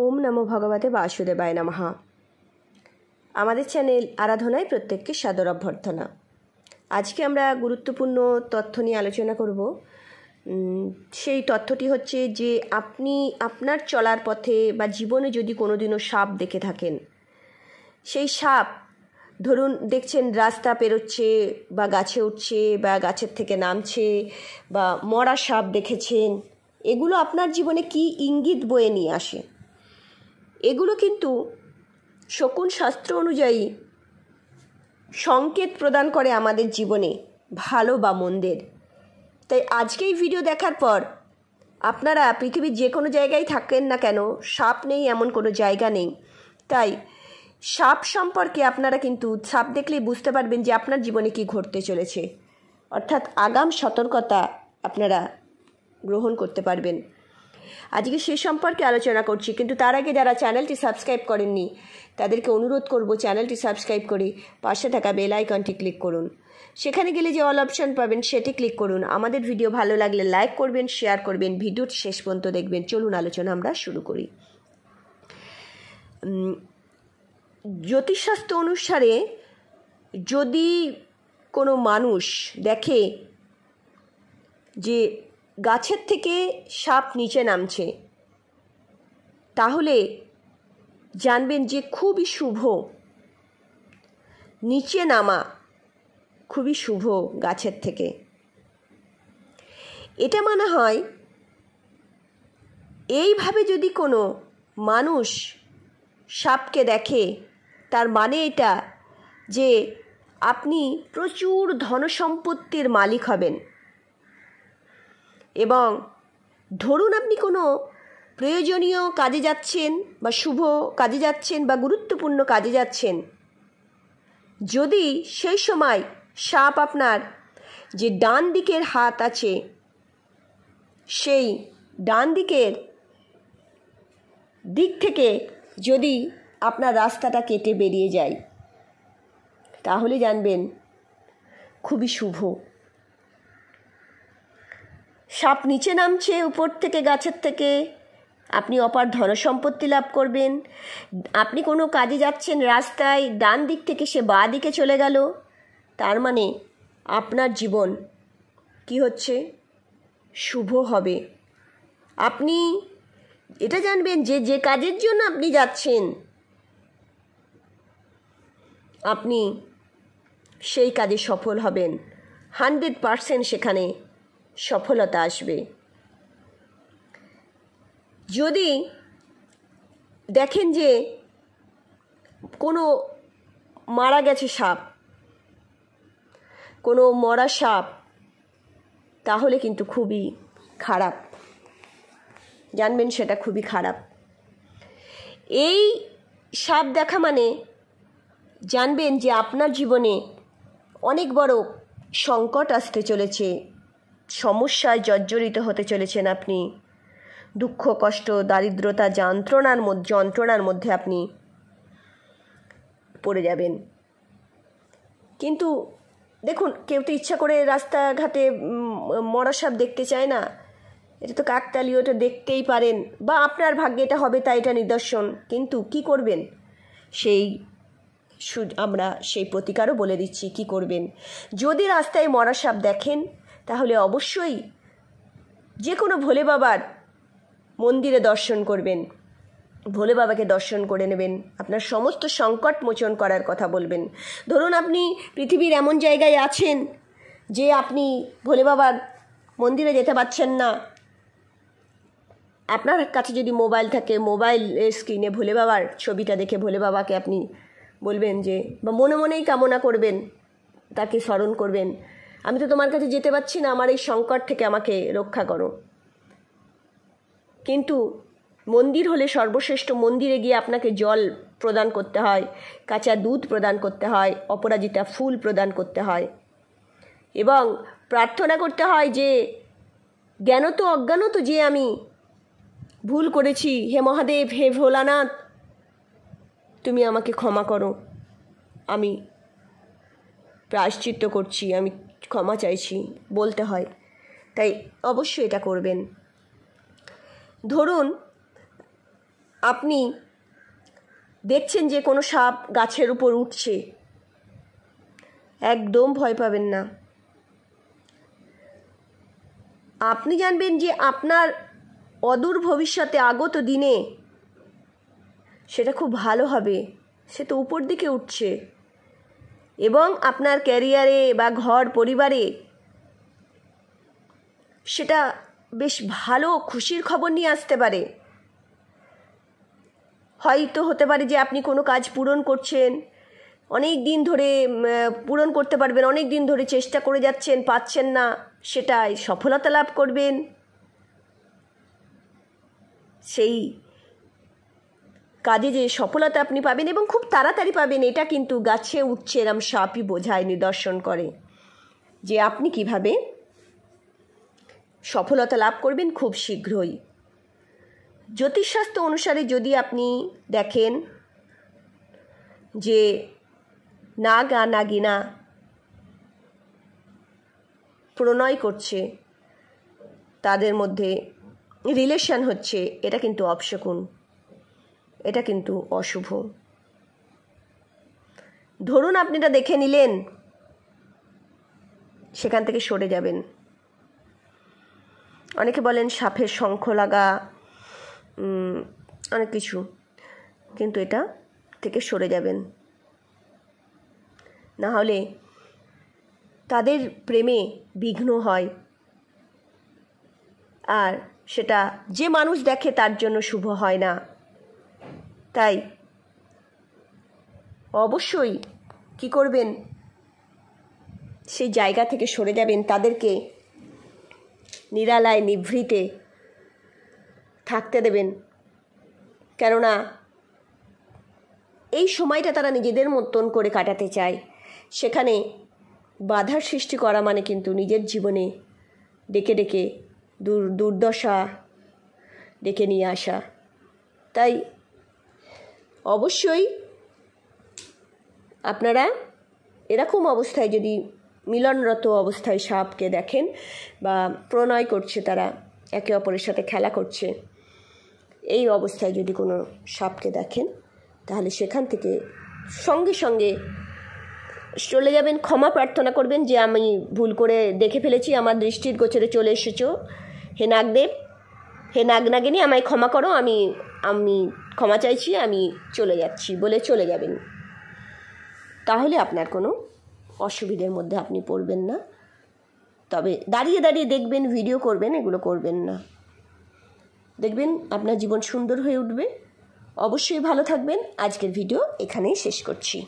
ওম নম ভগবতে বাসুদেবায় নমহা আমাদের চ্যানেল আরাধনায় প্রত্যেককে সাদর অভ্যর্থনা আজকে আমরা গুরুত্বপূর্ণ তথ্য নিয়ে আলোচনা করব সেই তথ্যটি হচ্ছে যে আপনি আপনার চলার পথে বা জীবনে যদি কোনোদিনও সাপ দেখে থাকেন সেই সাপ ধরুন দেখছেন রাস্তা পেরোচ্ছে বা গাছে উঠছে বা গাছের থেকে নামছে বা মরা সাপ দেখেছেন এগুলো আপনার জীবনে কি ইঙ্গিত বয়ে নিয়ে আসে এগুলো কিন্তু শকুন শাস্ত্র অনুযায়ী সংকেত প্রদান করে আমাদের জীবনে ভালো বা মন্দের তাই আজকে এই ভিডিও দেখার পর আপনারা পৃথিবীর যে কোনো জায়গায় থাকেন না কেন সাপ নেই এমন কোনো জায়গা নেই তাই সাপ সম্পর্কে আপনারা কিন্তু সাপ দেখলেই বুঝতে পারবেন যে আপনার জীবনে কি ঘটতে চলেছে অর্থাৎ আগাম সতর্কতা আপনারা গ্রহণ করতে পারবেন আজকে সে সম্পর্কে আলোচনা করছি কিন্তু তার আগে যারা চ্যানেলটি সাবস্ক্রাইব করেননি তাদেরকে অনুরোধ করব চ্যানেলটি সাবস্ক্রাইব করে পাশে থাকা বেল আইকনটি ক্লিক করুন সেখানে গেলে যে অল অপশন পাবেন সেটি ক্লিক করুন আমাদের ভিডিও ভালো লাগলে লাইক করবেন শেয়ার করবেন ভিডিওটি শেষ পর্যন্ত দেখবেন চলুন আলোচনা আমরা শুরু করি জ্যোতিষশাস্ত্র অনুসারে যদি কোনো মানুষ দেখে যে গাছের থেকে সাপ নিচে নামছে তাহলে জানবেন যে খুবই শুভ নিচে নামা খুবই শুভ গাছের থেকে এটা মানে হয় এইভাবে যদি কোনো মানুষ সাপকে দেখে তার মানে এটা যে আপনি প্রচুর ধনসম্পত্তির মালিক হবেন এবং ধরুন আপনি কোনো প্রয়োজনীয় কাজে যাচ্ছেন বা শুভ কাজে যাচ্ছেন বা গুরুত্বপূর্ণ কাজে যাচ্ছেন যদি সেই সময় সাপ আপনার যে ডান দিকের হাত আছে সেই ডান দিকের দিক থেকে যদি আপনার রাস্তাটা কেটে বেরিয়ে যায় তাহলে জানবেন খুবই শুভ সাপ নিচে নামছে উপর থেকে গাছের থেকে আপনি অপার ধনসম্পত্তি লাভ করবেন আপনি কোনো কাজে যাচ্ছেন রাস্তায় ডান দিক থেকে সে বা দিকে চলে গেল তার মানে আপনার জীবন কি হচ্ছে শুভ হবে আপনি এটা জানবেন যে যে কাজের জন্য আপনি যাচ্ছেন আপনি সেই কাজে সফল হবেন হান্ড্রেড পারসেন্ট সেখানে সফলতা আসবে যদি দেখেন যে কোনো মারা গেছে সাপ কোনো মরা সাপ তাহলে কিন্তু খুবই খারাপ জানবেন সেটা খুবই খারাপ এই সাপ দেখা মানে জানবেন যে আপনার জীবনে অনেক বড় সংকট আসতে চলেছে সমস্যায় জর্জরিত হতে চলেছেন আপনি দুঃখ কষ্ট দারিদ্রতা যন্ত্রণার মধ্যে যন্ত্রণার মধ্যে আপনি পড়ে যাবেন কিন্তু দেখুন কেউ তো ইচ্ছা করে রাস্তাঘাটে মরা সাপ দেখতে চায় না এটা তো কাকতালি এটা দেখতেই পারেন বা আপনার ভাগ্যে এটা হবে তাই এটা নিদর্শন কিন্তু কি করবেন সেই আমরা সেই প্রতিকারও বলে দিচ্ছি কি করবেন যদি রাস্তায় মরা সাপ দেখেন তাহলে অবশ্যই যে কোনো ভোলে বাবার মন্দিরে দর্শন করবেন ভোলে বাবাকে দর্শন করে নেবেন আপনার সমস্ত সংকট মোচন করার কথা বলবেন ধরুন আপনি পৃথিবীর এমন জায়গায় আছেন যে আপনি ভোলে বাবার মন্দিরে যেতে পারছেন না আপনার কাছে যদি মোবাইল থাকে মোবাইলের স্ক্রিনে ভোলে বাবার ছবিটা দেখে ভোলে বাবাকে আপনি বলবেন যে বা মনে মনেই কামনা করবেন তাকে স্মরণ করবেন আমি তো তোমার কাছে যেতে পারছি না আমার এই সংকট থেকে আমাকে রক্ষা করো কিন্তু মন্দির হলে সর্বশ্রেষ্ঠ মন্দিরে গিয়ে আপনাকে জল প্রদান করতে হয় কাঁচা দুধ প্রদান করতে হয় অপরাজিতা ফুল প্রদান করতে হয় এবং প্রার্থনা করতে হয় যে জ্ঞানত অজ্ঞানত যে আমি ভুল করেছি হে মহাদেব হে ভোলানাথ তুমি আমাকে ক্ষমা করো আমি প্রায়শ্চিত্ত করছি আমি ক্ষমা চাইছি বলতে হয় তাই অবশ্যই এটা করবেন ধরুন আপনি দেখছেন যে কোনো সাপ গাছের উপর উঠছে একদম ভয় পাবেন না আপনি জানবেন যে আপনার অদূর ভবিষ্যতে আগত দিনে সেটা খুব ভালো হবে সে তো উপর দিকে উঠছে এবং আপনার ক্যারিয়ারে বা ঘর পরিবারে সেটা বেশ ভালো খুশির খবর নিয়ে আসতে পারে হয়তো হতে পারে যে আপনি কোনো কাজ পূরণ করছেন অনেক দিন ধরে পূরণ করতে পারবেন অনেক দিন ধরে চেষ্টা করে যাচ্ছেন পাচ্ছেন না সেটাই সফলতা লাভ করবেন সেই কাজে যে সফলতা আপনি পাবেন এবং খুব তাড়াতাড়ি পাবেন এটা কিন্তু গাছে উঠছে এরম সাপই বোঝায় নিদর্শন করে যে আপনি কিভাবে সফলতা লাভ করবেন খুব শীঘ্রই জ্যোতিষশাস্ত্র অনুসারে যদি আপনি দেখেন যে নাগ আর নাগিনা প্রণয় করছে তাদের মধ্যে রিলেশন হচ্ছে এটা কিন্তু অপশকুন এটা কিন্তু অশুভ ধরুন আপনি এটা দেখে নিলেন সেখান থেকে সরে যাবেন অনেকে বলেন সাপের শঙ্খ লাগা অনেক কিছু কিন্তু এটা থেকে সরে যাবেন না হলে তাদের প্রেমে বিঘ্ন হয় আর সেটা যে মানুষ দেখে তার জন্য শুভ হয় না তাই অবশ্যই কি করবেন সেই জায়গা থেকে সরে যাবেন তাদেরকে নিরালায় নিভৃতে থাকতে দেবেন কেননা এই সময়টা তারা নিজেদের মতন করে কাটাতে চায় সেখানে বাধার সৃষ্টি করা মানে কিন্তু নিজের জীবনে ডেকে ডেকে দুর্দশা ডেকে নিয়ে আসা তাই অবশ্যই আপনারা এরকম অবস্থায় যদি মিলনরত অবস্থায় সাপকে দেখেন বা প্রণয় করছে তারা একে অপরের সাথে খেলা করছে এই অবস্থায় যদি কোনো সাপকে দেখেন তাহলে সেখান থেকে সঙ্গে সঙ্গে চলে যাবেন ক্ষমা প্রার্থনা করবেন যে আমি ভুল করে দেখে ফেলেছি আমার দৃষ্টির গোচরে চলে এসেছ হে নাগদেব হে নাগনাগিনী আমায় ক্ষমা করো আমি আমি ক্ষমা চাইছি আমি চলে যাচ্ছি বলে চলে যাবেন তাহলে আপনার কোনো অসুবিধের মধ্যে আপনি পড়বেন না তবে দাঁড়িয়ে দাঁড়িয়ে দেখবেন ভিডিও করবেন এগুলো করবেন না দেখবেন আপনার জীবন সুন্দর হয়ে উঠবে অবশ্যই ভালো থাকবেন আজকের ভিডিও এখানেই শেষ করছি